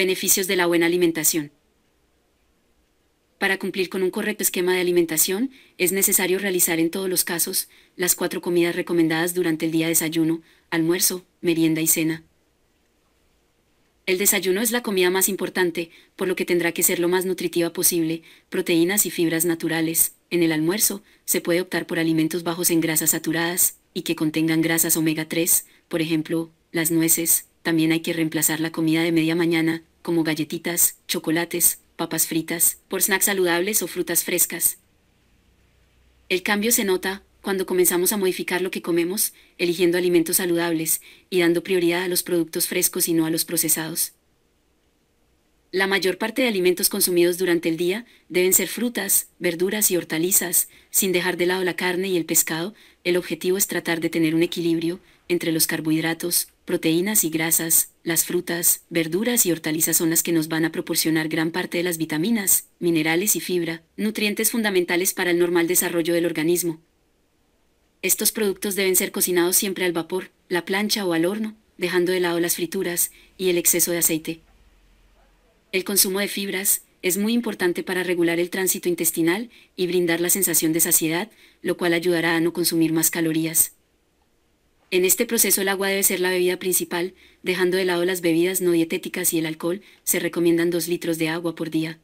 Beneficios de la buena alimentación. Para cumplir con un correcto esquema de alimentación, es necesario realizar en todos los casos las cuatro comidas recomendadas durante el día desayuno, almuerzo, merienda y cena. El desayuno es la comida más importante, por lo que tendrá que ser lo más nutritiva posible, proteínas y fibras naturales. En el almuerzo, se puede optar por alimentos bajos en grasas saturadas y que contengan grasas omega 3, por ejemplo, las nueces. También hay que reemplazar la comida de media mañana como galletitas, chocolates, papas fritas, por snacks saludables o frutas frescas. El cambio se nota cuando comenzamos a modificar lo que comemos, eligiendo alimentos saludables y dando prioridad a los productos frescos y no a los procesados. La mayor parte de alimentos consumidos durante el día deben ser frutas, verduras y hortalizas, sin dejar de lado la carne y el pescado. El objetivo es tratar de tener un equilibrio entre los carbohidratos, proteínas y grasas, las frutas, verduras y hortalizas son las que nos van a proporcionar gran parte de las vitaminas, minerales y fibra, nutrientes fundamentales para el normal desarrollo del organismo. Estos productos deben ser cocinados siempre al vapor, la plancha o al horno, dejando de lado las frituras y el exceso de aceite. El consumo de fibras es muy importante para regular el tránsito intestinal y brindar la sensación de saciedad, lo cual ayudará a no consumir más calorías. En este proceso el agua debe ser la bebida principal, dejando de lado las bebidas no dietéticas y el alcohol, se recomiendan 2 litros de agua por día.